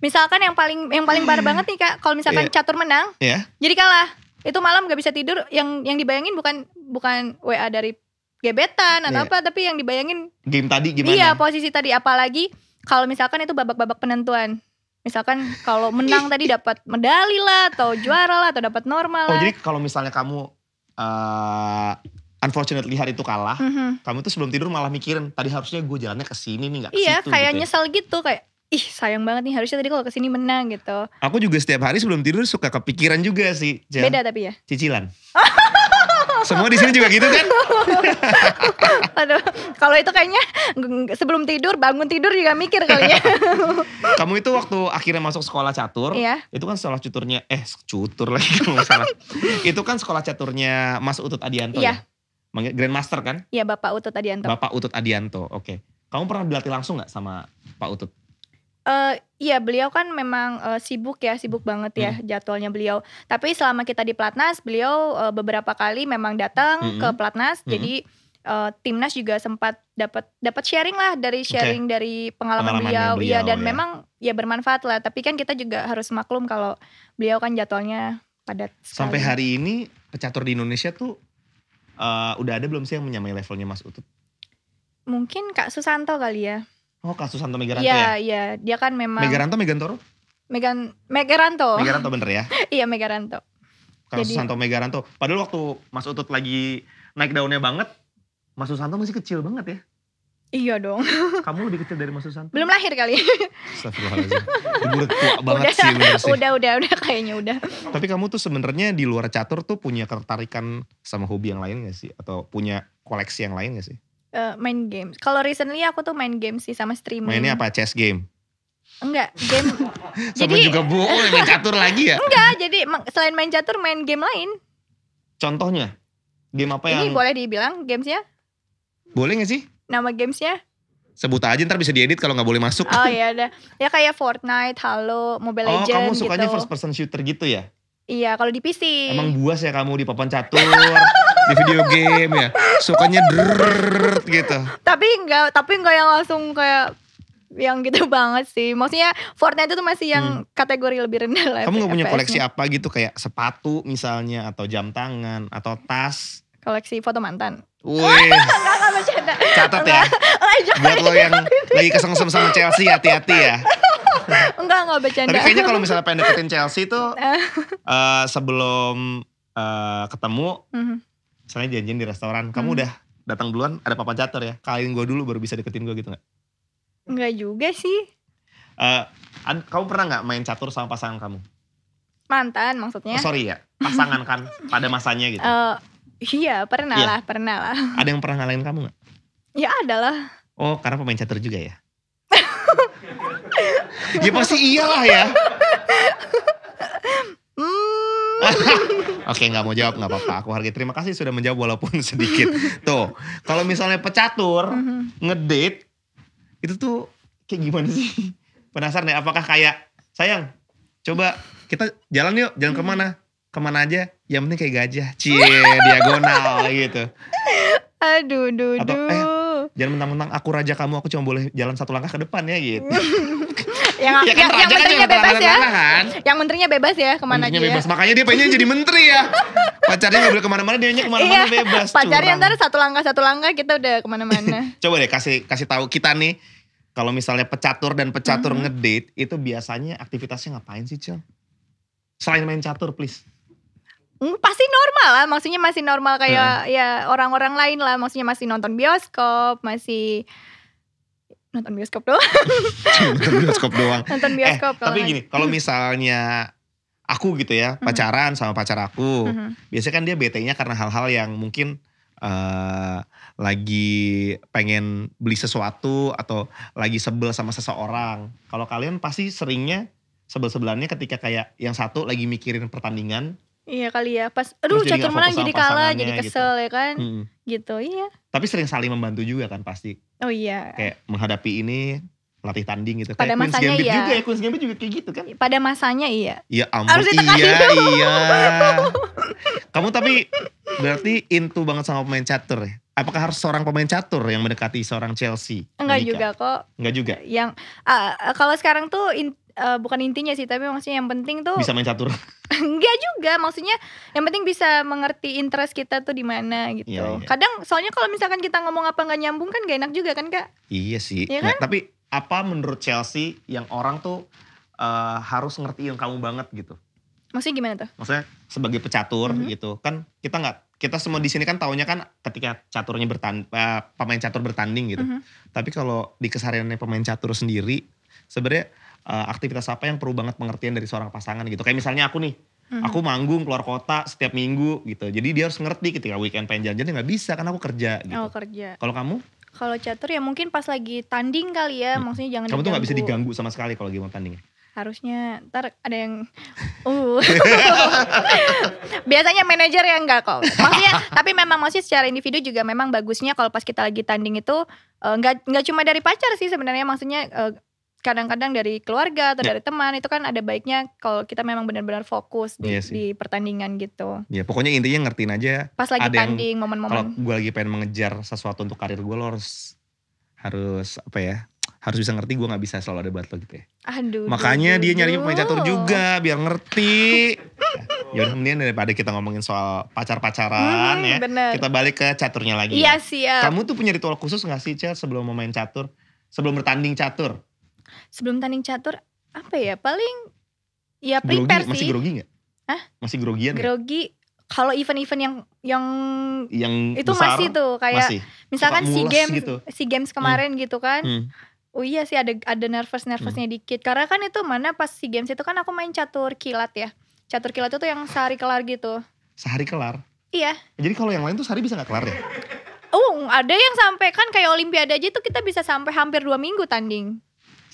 misalkan yang paling yang paling parah hmm. banget nih Kak kalau misalkan yeah. catur menang. Yeah. Jadi kalah. Itu malam gak bisa tidur yang yang dibayangin bukan bukan WA dari gebetan atau yeah. apa tapi yang dibayangin game tadi gimana? Iya, posisi tadi apalagi kalau misalkan itu babak-babak penentuan misalkan kalau menang tadi dapat medali lah atau juara lah atau dapat normal oh, lah. Oh jadi kalau misalnya kamu uh, unfortunately hari itu kalah, mm -hmm. kamu tuh sebelum tidur malah mikirin tadi harusnya gue jalannya ke sini nih gak ke Iya, kayak gitu ya. gitu kayak ih sayang banget nih harusnya tadi kalau kesini menang gitu. Aku juga setiap hari sebelum tidur suka kepikiran juga sih. Jan. Beda tapi ya. Cicilan. Semua di sini juga gitu kan? Aduh, kalau itu kayaknya sebelum tidur bangun tidur juga mikir kali ya. Kamu itu waktu akhirnya masuk sekolah catur, iya. itu kan sekolah cuturnya eh cutur lagi kalau salah. itu kan sekolah caturnya Mas Utut Adianto iya. ya. Grandmaster kan? Iya Bapak Utut Adianto. Bapak Utut Adianto, oke. Okay. Kamu pernah dilatih langsung nggak sama Pak Utut? Uh, iya beliau kan memang uh, sibuk ya, sibuk banget ya hmm. jadwalnya beliau. Tapi selama kita di Platnas, beliau uh, beberapa kali memang datang hmm. ke Platnas. Hmm. Jadi uh, timnas juga sempat dapat dapat sharing lah dari sharing okay. dari pengalaman beliau, iya, beliau ya dan ya. memang ya bermanfaat lah. Tapi kan kita juga harus maklum kalau beliau kan jadwalnya padat. Sekali. Sampai hari ini pecatur di Indonesia tuh uh, udah ada belum sih yang menyamai levelnya Mas Utut? Mungkin Kak Susanto kali ya. Oh Kak Susanto Megaranto iya, ya? Iya, iya. Dia kan memang... Megaranto, Megantoro? Megan Megaranto. Megaranto bener ya? iya Megaranto. Kak Jadi... Susanto Megaranto. Padahal waktu Mas Utut lagi naik daunnya banget, Mas Susanto masih kecil banget ya? Iya dong. Kamu lebih kecil dari Mas Susanto? Belum lahir kali. Ibu udah tua banget udah, sih, udah, sih. Udah, udah, udah kayaknya udah. Tapi kamu tuh sebenarnya di luar catur tuh punya ketertarikan sama hobi yang lain gak sih? Atau punya koleksi yang lain gak sih? Uh, main game. Kalau recently aku tuh main game sih sama streaming. Mainnya apa? Chess game? Enggak, game. jadi, juga bu, oh, main catur lagi ya? Enggak, jadi selain main catur main game lain. Contohnya? Game apa yang... Ini boleh dibilang gamesnya? Boleh gak sih? nama gamesnya? Sebut aja ntar bisa diedit kalau nggak boleh masuk. Oh iya ada. Ya kayak Fortnite, Halo, Mobile oh, Legends kamu sukanya gitu. first person shooter gitu ya? Iya, kalau di PC. Emang buas ya kamu di papan catur, di video game ya. Sukanya drrrr gitu. Tapi enggak, tapi enggak yang langsung kayak yang gitu banget sih. Maksudnya Fortnite itu tuh masih yang hmm. kategori lebih rendah lah. Kamu gak punya koleksi apa gitu kayak sepatu misalnya atau jam tangan atau tas? Koleksi foto mantan. Wih. Enggak, bercanda. Catat ya. Enggak, Buat lo yang lagi kesengsem sama Chelsea hati-hati ya. enggak, enggak bercanda. Tapi kayaknya kalau misalnya pengen deketin Chelsea tuh uh, sebelum uh, ketemu, mm-hmm. misalnya janjian di restoran, kamu mm-hmm. udah datang duluan ada papa catur ya, kalian gue dulu baru bisa deketin gue gitu nggak? Enggak juga sih. Uh, ad, kamu pernah nggak main catur sama pasangan kamu? Mantan maksudnya? Oh, sorry ya, pasangan kan pada masanya gitu. Uh, Iya pernah iya. lah, pernah lah. Ada yang pernah ngalahin kamu nggak? Ya ada lah. Oh karena pemain catur juga ya? ya pasti iyalah ya. Hmm. Oke Oke gak mau jawab gak apa-apa. Aku hargai terima kasih sudah menjawab walaupun sedikit. Tuh kalau misalnya pecatur mhm. ngedate itu tuh kayak gimana sih? Penasaran ya apakah kayak sayang coba kita jalan yuk jalan kemana? kemana aja yang penting kayak gajah cie diagonal gitu aduh duh, Atau, eh, jangan mentang-mentang aku raja kamu aku cuma boleh jalan satu langkah ke depan ya gitu yang, ya kan, ya, yang, yang menterinya bebas ya kan? yang menterinya bebas ya kemana menterinya aja ya. bebas ya? makanya dia pengen jadi menteri ya pacarnya gak boleh kemana-mana dia kemana-mana iya, bebas pacarnya ntar satu langkah satu langkah kita udah kemana-mana coba deh kasih kasih tahu kita nih kalau misalnya pecatur dan pecatur mm -hmm. ngedate itu biasanya aktivitasnya ngapain sih Cel? Selain main catur please. Hmm, pasti normal lah, maksudnya masih normal kayak hmm. ya orang-orang lain lah, maksudnya masih nonton bioskop, masih nonton bioskop doang. nonton bioskop doang. nonton eh, bioskop. Eh, tapi gini, kalau misalnya aku gitu ya, hmm. pacaran sama pacar aku, mm -hmm. biasanya kan dia bete-nya karena hal-hal yang mungkin uh, lagi pengen beli sesuatu atau lagi sebel sama seseorang. Kalau kalian pasti seringnya sebel-sebelannya ketika kayak yang satu lagi mikirin pertandingan, Iya kali ya. Pas aduh Terus catur menang jadi kalah, jadi kesel gitu. ya kan. Hmm. Gitu, iya. Tapi sering saling membantu juga kan pasti. Oh iya. Kayak menghadapi ini latih tanding gitu. Pada kayak masanya iya. juga ya, Queen's Gambit juga kayak gitu kan. Pada masanya iya. Iya ampun, Harus iya, iya. Kamu tapi berarti intu banget sama pemain catur ya? Apakah harus seorang pemain catur yang mendekati seorang Chelsea? Enggak juga kok. Enggak juga? Yang, uh, kalau sekarang tuh intu uh, bukan intinya sih tapi maksudnya yang penting tuh bisa main catur enggak juga maksudnya yang penting bisa mengerti interest kita tuh di mana gitu iya, iya. kadang soalnya kalau misalkan kita ngomong apa nggak nyambung kan gak enak juga kan kak iya sih iya ya kan? nah, tapi apa menurut Chelsea yang orang tuh uh, harus ngerti yang kamu banget gitu maksudnya gimana tuh maksudnya sebagai pecatur mm -hmm. gitu kan kita nggak kita semua di sini kan taunya kan ketika caturnya bertan uh, pemain catur bertanding gitu. Mm -hmm. Tapi kalau di kesehariannya pemain catur sendiri sebenarnya uh, aktivitas apa yang perlu banget pengertian dari seorang pasangan gitu. Kayak misalnya aku nih, hmm. aku manggung keluar kota setiap minggu gitu. Jadi dia harus ngerti ketika weekend pengen jalan-jalan ya nggak bisa karena aku kerja gitu. Oh kerja. Kalau kamu? Kalau catur ya mungkin pas lagi tanding kali ya, hmm. maksudnya jangan Kamu tuh gak bisa diganggu sama sekali kalau lagi mau tanding ya? harusnya ntar ada yang uh biasanya manajer yang enggak kok maksudnya tapi memang maksudnya secara individu juga memang bagusnya kalau pas kita lagi tanding itu eh, nggak uh, nggak cuma dari pacar sih sebenarnya maksudnya uh, kadang-kadang dari keluarga atau yeah. dari teman itu kan ada baiknya kalau kita memang benar-benar fokus di, yeah di pertandingan gitu. Ya yeah, pokoknya intinya ngertiin aja. Pas lagi tanding momen-momen. Kalau gue lagi pengen mengejar sesuatu untuk karir gue lo harus harus apa ya harus bisa ngerti gue nggak bisa selalu ada buat gitu ya. Aduh. Makanya aduh, dia nyari pemain catur juga biar ngerti. ya udah mendingan daripada kita ngomongin soal pacar-pacaran hmm, ya. Bener. Kita balik ke caturnya lagi. Iya ya. siap. Kamu tuh punya ritual khusus gak sih Cel sebelum mau main catur? Sebelum bertanding catur? sebelum tanding catur apa ya paling ya prepare grogi, sih. Masih grogi gak? Hah? Masih grogian ya? Grogi ya? kalau event-event yang yang yang itu besar, masih tuh kayak masih. misalkan si games gitu. si games hmm. kemarin hmm. gitu kan. Hmm. Oh iya sih ada ada nervous nervousnya hmm. dikit karena kan itu mana pas si games itu kan aku main catur kilat ya. Catur kilat itu yang sehari kelar gitu. Sehari kelar? Iya. Jadi kalau yang lain tuh sehari bisa nggak kelar ya? Oh, ada yang sampai kan kayak olimpiade aja tuh kita bisa sampai hampir dua minggu tanding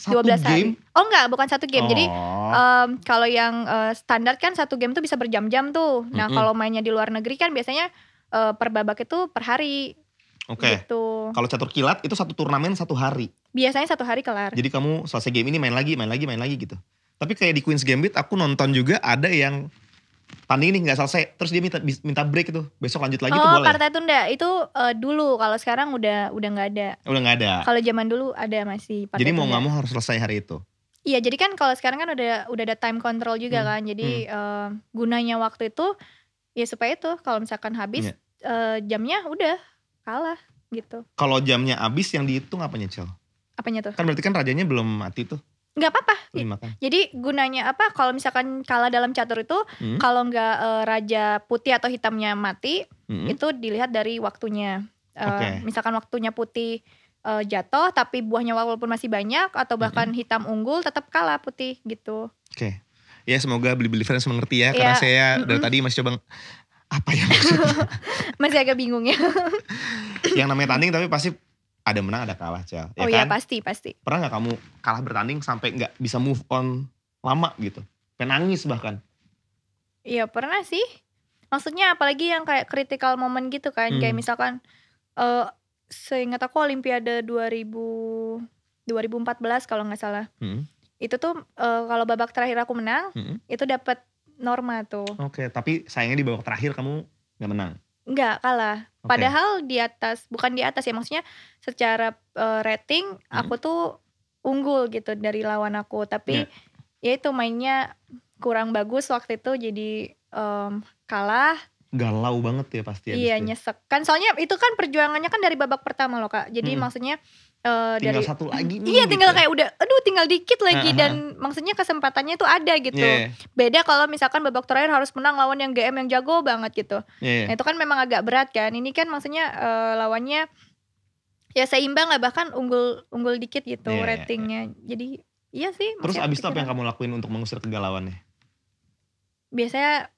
satu 12 hari. Oh enggak, bukan satu game. Oh. Jadi um, kalau yang uh, standar kan satu game tuh bisa berjam-jam tuh. Nah, mm -hmm. kalau mainnya di luar negeri kan biasanya uh, per babak itu per hari. Oke. Okay. Gitu. Kalau catur kilat itu satu turnamen satu hari. Biasanya satu hari kelar. Jadi kamu selesai game ini main lagi, main lagi, main lagi gitu. Tapi kayak di Queen's Gambit aku nonton juga ada yang tanding ini nggak selesai terus dia minta minta break itu besok lanjut lagi oh, itu boleh partai tunda itu uh, dulu kalau sekarang udah udah nggak ada udah nggak ada kalau zaman dulu ada masih partai jadi mau nggak mau harus selesai hari itu iya jadi kan kalau sekarang kan udah udah ada time control juga hmm. kan jadi hmm. uh, gunanya waktu itu ya supaya itu kalau misalkan habis yeah. Iya. uh, jamnya udah kalah gitu kalau jamnya habis yang dihitung apanya cel apanya tuh kan berarti kan rajanya belum mati tuh nggak apa-apa. Oh, iya, Jadi gunanya apa? Kalau misalkan kalah dalam catur itu, hmm. kalau nggak uh, raja putih atau hitamnya mati, hmm. itu dilihat dari waktunya. Uh, eh, okay. Misalkan waktunya putih uh, jatuh, tapi buahnya walaupun masih banyak atau hmm. bahkan hmm. hitam unggul, tetap kalah putih gitu. Oke, okay. ya semoga beli-beli fans mengerti ya, ya karena iya. saya mm -mm. dari tadi masih coba apa ya maksudnya? masih agak bingung ya. Yang namanya tanding tapi pasti ada menang ada kalah cel. Ya oh iya ya pasti pasti. Pernah nggak kamu kalah bertanding sampai nggak bisa move on lama gitu? Penangis bahkan. Iya pernah sih. Maksudnya apalagi yang kayak critical moment gitu kan, hmm. kayak misalkan uh, seingat aku Olimpiade 2000 2014 kalau nggak salah. Hmm. Itu tuh uh, kalau babak terakhir aku menang, hmm. itu dapat norma tuh. Oke, okay, tapi sayangnya di babak terakhir kamu nggak menang. Enggak kalah. Okay. Padahal di atas, bukan di atas ya maksudnya secara uh, rating hmm. aku tuh unggul gitu dari lawan aku, tapi yeah. ya itu mainnya kurang bagus waktu itu jadi um, kalah. Galau banget ya pasti Iya, nyesek. Kan soalnya itu kan perjuangannya kan dari babak pertama loh, Kak. Jadi hmm. maksudnya uh, tinggal dari, satu lagi nih, iya gitu. tinggal kayak udah aduh tinggal dikit lagi uh -huh. dan maksudnya kesempatannya itu ada gitu yeah. Iya. beda kalau misalkan babak terakhir harus menang lawan yang GM yang jago banget gitu yeah. Iya. nah itu kan memang agak berat kan ini kan maksudnya uh, lawannya ya seimbang lah bahkan unggul unggul dikit gitu yeah. Iya, ratingnya jadi iya sih terus abis itu apa yang kamu lakuin untuk mengusir kegalauannya biasanya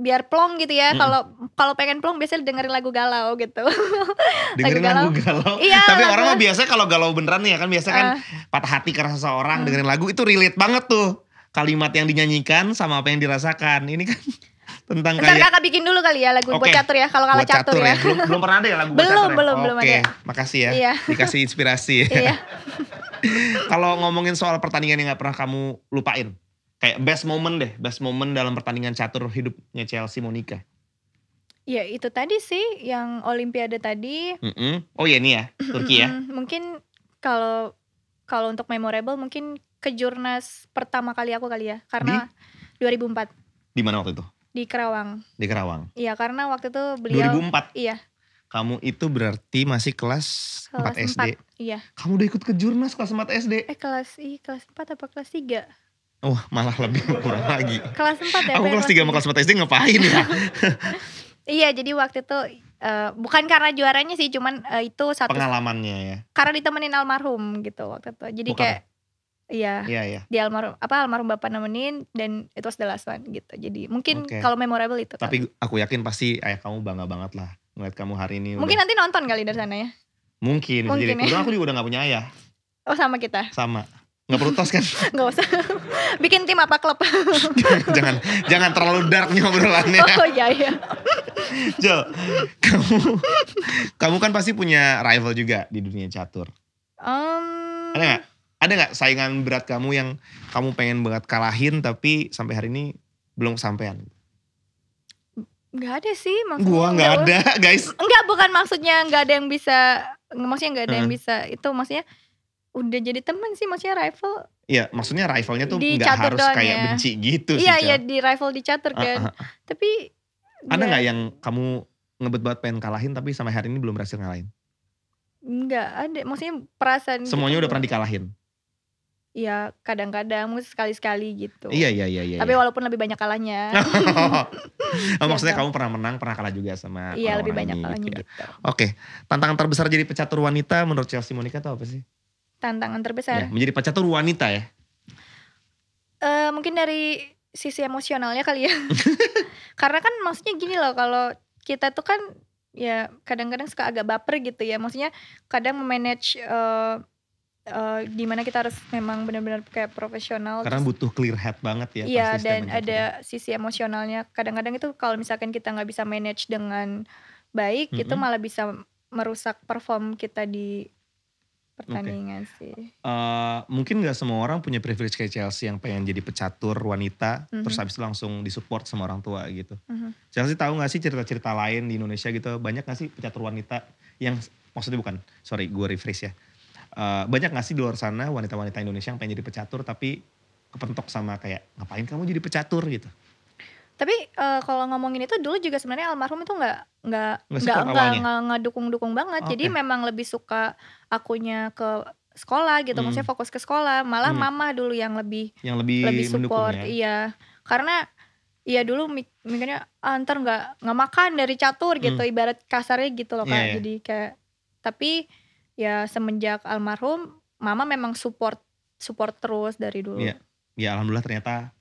biar plong gitu ya. Kalau hmm. kalau pengen plong biasanya dengerin lagu galau gitu. dengerin lagu galau. galau. Iya, Tapi lagu. orang mah biasanya kalau galau beneran ya kan biasanya uh. kan ah. patah hati karena seseorang hmm. Ah. dengerin lagu itu relate banget tuh. Kalimat yang dinyanyikan sama apa yang dirasakan. Ini kan tentang Bentar, kayak... kakak bikin dulu kali ya lagu okay. buat catur ya kalau kalah catur, catur ya. ya. Belum, belum pernah ada ya lagu belum, catur. Belum, ya? belum, okay. belum ada. Makasih ya. Iya. Dikasih inspirasi. iya. kalau ngomongin soal pertandingan yang gak pernah kamu lupain, kayak best moment deh, best moment dalam pertandingan catur hidupnya Chelsea Monica. Ya itu tadi sih yang Olimpiade tadi. Mm -mm. Oh ya ini ya Turki ya. mungkin kalau kalau untuk memorable mungkin kejurnas pertama kali aku kali ya karena di? 2004. Di mana waktu itu? Di Kerawang. Di Kerawang. Iya karena waktu itu beliau. 2004. Iya. Kamu itu berarti masih kelas, kelas 4 SD. 4, iya. Kamu udah ikut kejurnas kelas 4 SD. Eh kelas i kelas 4 apa kelas 3? Wah, oh, malah lebih kurang lagi. Kelas 4 ya. Aku kelas 3 sama kelas 4 SD ngapain ya? iya, jadi waktu itu uh, bukan karena juaranya sih, cuman uh, itu satu pengalamannya ya. Karena ditemenin almarhum gitu waktu itu. Jadi bukan. kayak Iya. Iya, iya. Di almarhum apa almarhum bapak nemenin dan itu was the last one gitu. Jadi mungkin okay. kalau memorable itu. Tapi kan. aku yakin pasti ayah eh, kamu bangga banget lah ngeliat kamu hari ini. Mungkin udah... nanti nonton kali dari sana ya. Mungkin. Mungkin Jadi, ya. aku juga udah gak punya ayah. Oh sama kita. Sama. Gak perlu tos kan? Gak usah. Bikin tim apa klub? jangan jangan terlalu dark nih obrolannya. Oh iya iya. Jo, kamu kamu kan pasti punya rival juga di dunia catur. Um, ada gak? Ada nggak saingan berat kamu yang kamu pengen banget kalahin tapi sampai hari ini belum kesampaian? Gak ada sih maksudnya. Gua gak ada, guys. Enggak bukan maksudnya gak ada yang bisa maksudnya gak ada yang hmm. bisa itu maksudnya udah jadi temen sih maksudnya rival Iya maksudnya rivalnya tuh nggak harus kayak ya. benci gitu sih. Iya iya di rival di catur kan. Uh, uh, uh. Tapi ada nggak yang kamu ngebet banget pengen kalahin tapi sampai hari ini belum berhasil ngalahin? Enggak ada, maksudnya perasaan. Gitu. Semuanya gitu. udah pernah dikalahin. Iya kadang-kadang, sekali-sekali gitu. Iya iya iya. iya tapi iya. walaupun lebih banyak kalahnya. oh, maksudnya iya. kamu pernah menang, pernah kalah juga sama. Iya lebih banyak kalahnya gitu. Ya. gitu. Oke, tantangan terbesar jadi pecatur wanita menurut Chelsea Monica itu apa sih? tantangan terbesar. Ya, menjadi pacar tuh wanita ya? Uh, mungkin dari sisi emosionalnya kali ya. Karena kan maksudnya gini loh kalau kita tuh kan ya kadang-kadang suka agak baper gitu ya. Maksudnya kadang memanage uh, eh, uh, eh, dimana kita harus memang benar-benar kayak profesional. Karena butuh clear head banget ya. Iya dan ada gitu ya. sisi emosionalnya. Kadang-kadang itu kalau misalkan kita nggak bisa manage dengan baik mm -hmm. itu malah bisa merusak perform kita di pertandingan okay. sih. Uh, mungkin nggak semua orang punya privilege kayak Chelsea yang pengen jadi pecatur wanita, mm-hmm. terus habis itu langsung disupport sama orang tua gitu. Mm-hmm. Chelsea tahu nggak sih cerita-cerita lain di Indonesia gitu? Banyak nggak sih pecatur wanita yang maksudnya bukan, sorry, gue refresh ya. Uh, banyak nggak sih di luar sana wanita-wanita Indonesia yang pengen jadi pecatur tapi kepentok sama kayak ngapain kamu jadi pecatur gitu? Tapi uh, kalau ngomongin itu dulu juga sebenarnya almarhum itu nggak nggak nggak nggak ngedukung-dukung banget. Okay. Jadi memang lebih suka akunya ke sekolah gitu, hmm. maksudnya fokus ke sekolah. Malah hmm. mama dulu yang lebih yang lebih lebih support, ya? iya. Karena Iya dulu mik mikirnya ah, ntar nggak nggak makan dari catur gitu hmm. ibarat kasarnya gitu loh iya, kak yeah, yeah. jadi kayak tapi ya semenjak almarhum mama memang support support terus dari dulu. Iya. Ya alhamdulillah ternyata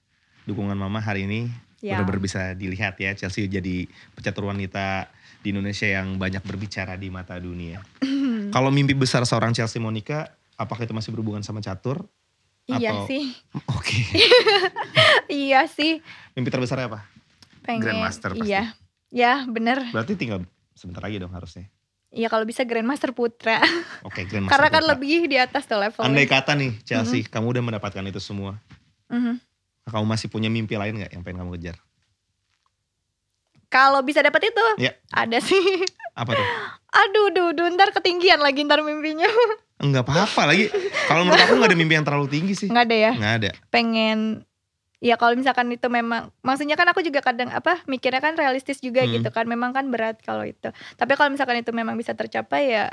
dukungan mama hari ini yeah. benar-benar bisa dilihat ya Chelsea jadi pecatur wanita di Indonesia yang banyak berbicara di mata dunia. Kalau mimpi besar seorang Chelsea Monica, apakah itu masih berhubungan sama catur? Iya atau, sih. Oke. Okay. iya sih. Mimpi terbesarnya apa? Pengen. Grandmaster pasti. Iya. Ya, bener. Berarti tinggal sebentar lagi dong harusnya. Iya kalau bisa Grandmaster Putra. Oke, okay, Grandmaster Karena kan Putra. kan lebih di atas tuh levelnya. Andai kata nih Chelsea, mm -hmm. kamu udah mendapatkan itu semua. Mm -hmm kamu masih punya mimpi lain nggak yang pengen kamu kejar? Kalau bisa dapat itu, ya. ada sih. Apa tuh? Aduh, duh, duh, ntar ketinggian lagi ntar mimpinya. Enggak apa-apa lagi. Kalau menurut aku nggak ada mimpi yang terlalu tinggi sih. Nggak ada ya? Nggak ada. Pengen ya kalau misalkan itu memang maksudnya kan aku juga kadang apa mikirnya kan realistis juga hmm. gitu kan memang kan berat kalau itu tapi kalau misalkan itu memang bisa tercapai ya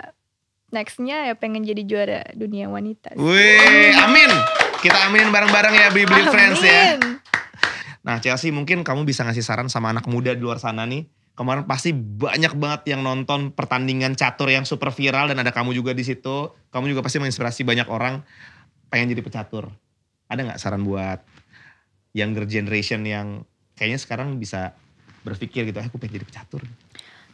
nextnya ya pengen jadi juara dunia wanita Wih, amin. Kita aminin bareng-bareng ya Bibli Friends ya. Nah Chelsea mungkin kamu bisa ngasih saran sama anak muda di luar sana nih. Kemarin pasti banyak banget yang nonton pertandingan catur yang super viral dan ada kamu juga di situ. Kamu juga pasti menginspirasi banyak orang pengen jadi pecatur. Ada nggak saran buat younger generation yang kayaknya sekarang bisa berpikir gitu, eh, aku pengen jadi pecatur.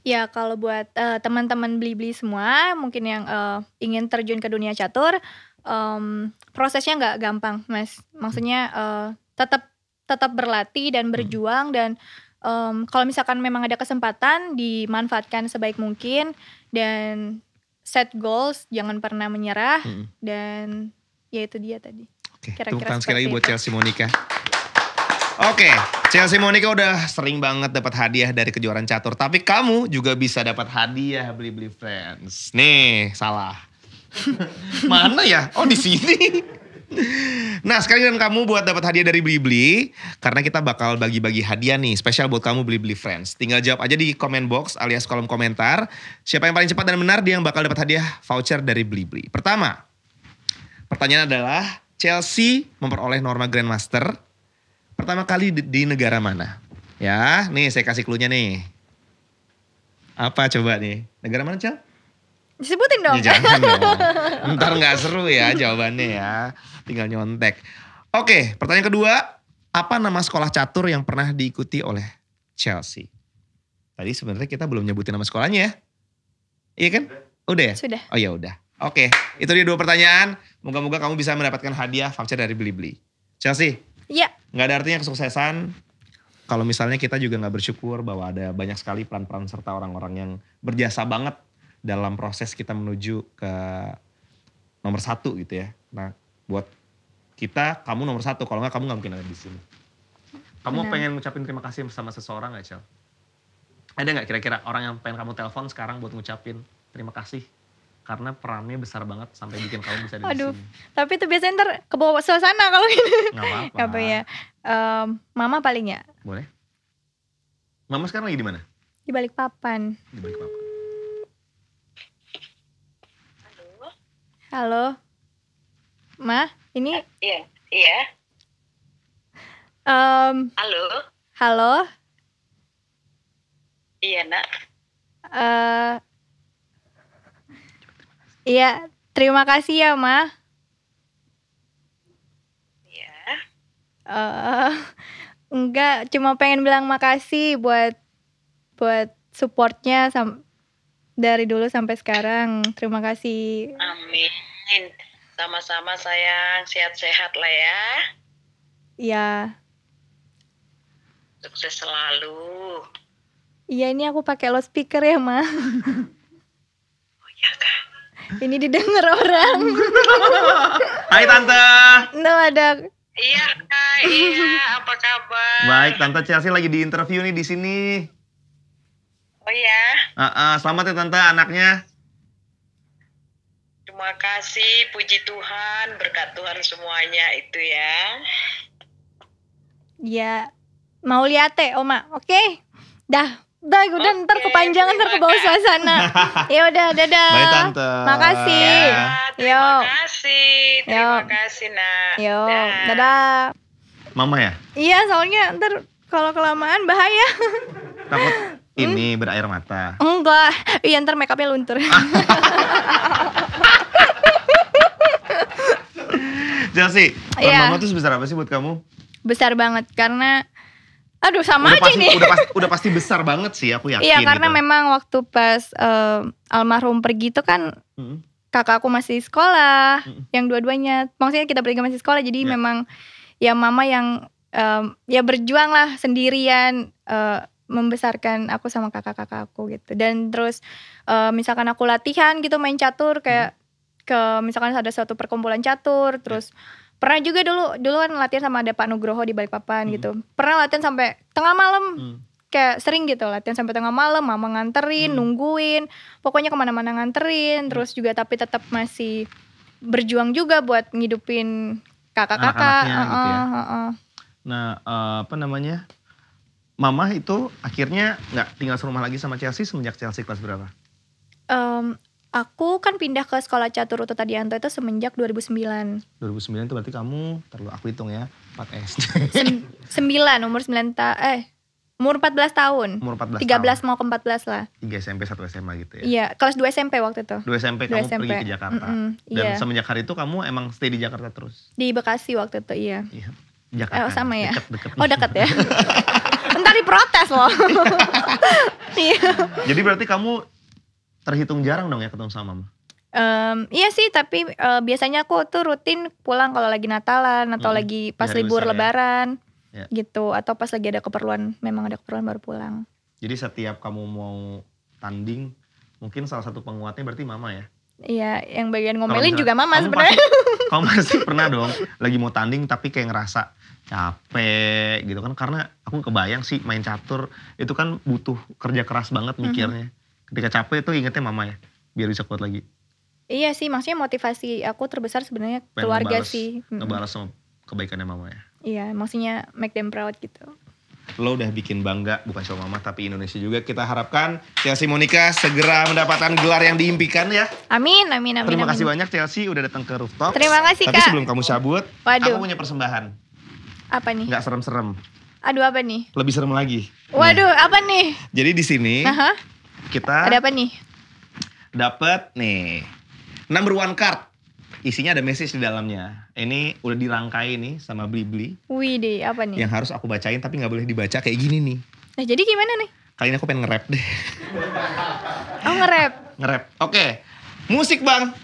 Ya kalau buat uh, teman-teman beli-beli semua, mungkin yang uh, ingin terjun ke dunia catur, um, prosesnya nggak gampang mas maksudnya uh, eh, tetap tetap berlatih dan hmm. berjuang dan um, kalau misalkan memang ada kesempatan dimanfaatkan sebaik mungkin dan set goals jangan pernah menyerah hmm. dan ya itu dia tadi Oke, Kira -kira sekali lagi buat Chelsea Monica Oke, okay, Chelsea Monica udah sering banget dapat hadiah dari kejuaraan catur, tapi kamu juga bisa dapat hadiah beli-beli friends. Nih, salah. Mana ya? Oh di sini. Nah sekali dengan kamu buat dapat hadiah dari Blibli Karena kita bakal bagi-bagi hadiah nih Spesial buat kamu Blibli Friends Tinggal jawab aja di comment box alias kolom komentar Siapa yang paling cepat dan benar dia yang bakal dapat hadiah voucher dari Blibli Pertama Pertanyaan adalah Chelsea memperoleh norma Grandmaster Pertama kali di, di negara mana? Ya nih saya kasih clue nya nih Apa coba nih? Negara mana Chelsea? Disebutin dong. Ya, jangan dong. Ntar nggak seru ya jawabannya ya. Tinggal nyontek. Oke, pertanyaan kedua. Apa nama sekolah catur yang pernah diikuti oleh Chelsea? Tadi sebenarnya kita belum nyebutin nama sekolahnya ya. Iya kan? Udah ya? Sudah. Oh ya udah. Oke, itu dia dua pertanyaan. Moga-moga kamu bisa mendapatkan hadiah voucher dari Blibli. Chelsea? Iya. Nggak ada artinya kesuksesan kalau misalnya kita juga nggak bersyukur bahwa ada banyak sekali peran-peran serta orang-orang yang berjasa banget dalam proses kita menuju ke nomor satu gitu ya. Nah buat kita kamu nomor satu kalau nggak kamu nggak mungkin ada di sini. Kamu Benar. pengen ngucapin terima kasih sama seseorang nggak Cel? Ada nggak kira-kira orang yang pengen kamu telepon sekarang buat ngucapin terima kasih karena perannya besar banget sampai bikin kamu bisa ada di sini. Tapi itu biasanya ntar kebawa suasana kalau gitu. Gak apa apa ya. Um, mama paling ya. Boleh. Mama sekarang lagi di mana? Di balik papan. Di balik papan. Halo. Ma, ini eh, Iya, iya. Um, halo. Halo. Iya, Nak. Uh, iya, terima kasih ya, Ma. Iya. Uh, enggak, cuma pengen bilang makasih buat buat supportnya sama dari dulu sampai sekarang. Terima kasih. Amin. Sama-sama sayang, sehat-sehat lah ya. Iya. Sukses selalu. Iya, ini aku pakai speaker ya, Ma. Oh iya Kak. Ini didengar orang. Hai Tante. No ada. Iya, Kak. Iya, apa kabar? Baik, Tante Chelsea lagi di interview nih di sini. Oh iya. Uh, uh, selamat ya tante anaknya. Terima kasih, puji Tuhan, berkat Tuhan semuanya itu ya. Ya, mau lihat teh Oma, oke? Okay? Dah, dah, udah okay, ntar kepanjangan ntar ke bawah suasana. ya udah, dadah. Bye tante. Makasih. Ya, ya. terima Yo. kasih, terima Yo. kasih nak. Yo, dah. dadah. Mama ya? Iya, soalnya ntar kalau kelamaan bahaya. Takut Hmm? Ini berair mata. Enggak, iya ntar make upnya luntur. Chelsea, sih. Iya. mama tuh sebesar apa sih buat kamu? Besar banget karena aduh sama udah aja pasti, nih. Udah, pasti, udah pasti besar banget sih aku yakin. Iya karena gitu. memang waktu pas eh, almarhum pergi itu kan Hmm. aku masih sekolah, hmm. yang dua-duanya. Maksudnya kita pergi masih sekolah, jadi Ya. memang ya mama yang um, ya berjuang lah sendirian uh, membesarkan aku sama kakak-kakak aku gitu dan terus uh, misalkan aku latihan gitu main catur kayak hmm. ke misalkan ada suatu perkumpulan catur terus ya. pernah juga dulu dulu kan latihan sama ada Pak Nugroho di Balikpapan gitu. hmm. gitu pernah latihan sampai tengah malam hmm. kayak sering gitu latihan sampai tengah malam mama nganterin hmm. nungguin pokoknya kemana-mana nganterin hmm. terus juga tapi tetap masih berjuang juga buat ngidupin kakak-kakak uh, gitu ya. uh, uh. nah uh, apa namanya Mama itu akhirnya nggak tinggal serumah lagi sama Chelsea semenjak Chelsea kelas berapa? Um, aku kan pindah ke sekolah catur Uto Tadianto itu semenjak 2009. 2009 itu berarti kamu, terlalu aku hitung ya, 4 S. Sem 9, umur 9 ta eh umur 14 tahun. Umur 14 13 tahun. mau ke 14 lah. 3 SMP, 1 SMA gitu ya. Iya, kelas 2 SMP waktu itu. 2 SMP 2 kamu SMP. pergi ke Jakarta. Mm -hmm, Dan iya. semenjak hari itu kamu emang stay di Jakarta terus? Di Bekasi waktu itu, iya. Iya. Jakarta. Oh, sama ya. Deket, deket. Oh, deket ya. ntar diprotes loh. Iya. Jadi berarti kamu terhitung jarang dong ya ketemu sama mama? Um, iya sih, tapi uh, biasanya aku tuh rutin pulang kalau lagi Natalan atau hmm, lagi iya, pas libur ya. Lebaran ya. gitu, atau pas lagi ada keperluan, memang ada keperluan baru pulang. Jadi setiap kamu mau tanding, mungkin salah satu penguatnya berarti mama ya? Iya, yang bagian ngomelin juga mama sebenarnya. Kamu pasti pernah dong lagi mau tanding tapi kayak ngerasa capek gitu kan karena aku kebayang sih main catur itu kan butuh kerja keras banget mm-hmm. mikirnya. Mm -hmm. Ketika capek itu ingetnya mama ya, biar bisa kuat lagi. Iya sih, maksudnya motivasi aku terbesar sebenarnya keluarga ngebales, sih. Ngebalas sama kebaikannya mama ya. Iya, maksudnya make them proud gitu lo udah bikin bangga bukan cuma mama tapi Indonesia juga kita harapkan Chelsea Monica segera mendapatkan gelar yang diimpikan ya amin amin amin terima amin. kasih banyak Chelsea udah datang ke rooftop terima kasih tapi kak. sebelum kamu cabut Waduh. aku punya persembahan apa nih nggak serem-serem aduh apa nih lebih serem lagi waduh nih. apa nih jadi di sini kita ada apa nih dapat nih number one card Isinya ada message di dalamnya. Ini udah dirangkai nih sama Blibli. Wih deh, apa nih? Yang harus aku bacain tapi nggak boleh dibaca kayak gini nih. Nah jadi gimana nih? Kali ini aku pengen nge-rap deh. oh nge-rap? Nge-rap. Oke. Okay. Musik bang.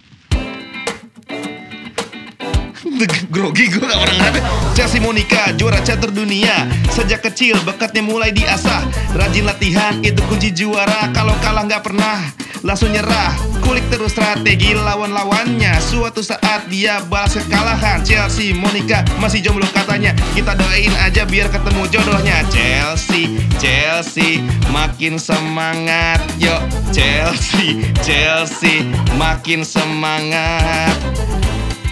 grogi gue gak pernah ngerti Chelsea Monica juara catur dunia Sejak kecil bakatnya mulai diasah Rajin latihan itu kunci juara Kalau kalah gak pernah langsung nyerah Kulik terus strategi lawan-lawannya Suatu saat dia balas kekalahan Chelsea Monica masih jomblo katanya Kita doain aja biar ketemu jodohnya Chelsea, Chelsea makin semangat Yo Chelsea, Chelsea makin semangat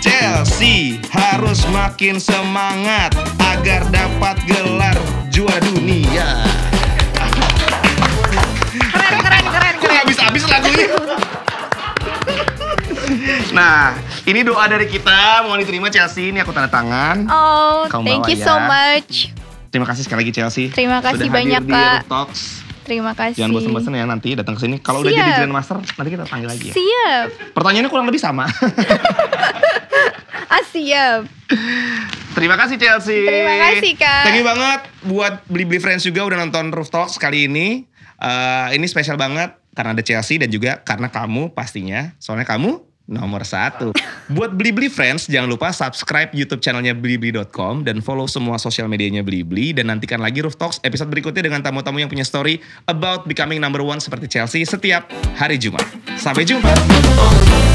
Chelsea harus makin semangat agar dapat gelar juara dunia. Keren, keren, keren, keren. Habis-habis lagunya. Nah, ini doa dari kita, mohon diterima Chelsea. Ini aku tanda tangan. Oh, Kamu thank you ya. so much. Terima kasih sekali lagi Chelsea. Terima kasih Sudah banyak di Kak. Talks. Terima kasih. Jangan bosan-bosan ya nanti datang ke sini. Kalau udah jadi Grand Master, nanti kita panggil lagi ya. Siap. Pertanyaannya kurang lebih sama. Ah, Terima kasih Chelsea. Terima kasih Kak. Thank you banget buat beli-beli friends juga udah nonton Roof Talks kali ini. Uh, ini spesial banget karena ada Chelsea dan juga karena kamu pastinya. Soalnya kamu nomor satu. Buat Blibli Friends, jangan lupa subscribe YouTube channelnya blibli.com dan follow semua sosial medianya Blibli. Dan nantikan lagi Roof Talks episode berikutnya dengan tamu-tamu yang punya story about becoming number one seperti Chelsea setiap hari Jumat. Sampai jumpa!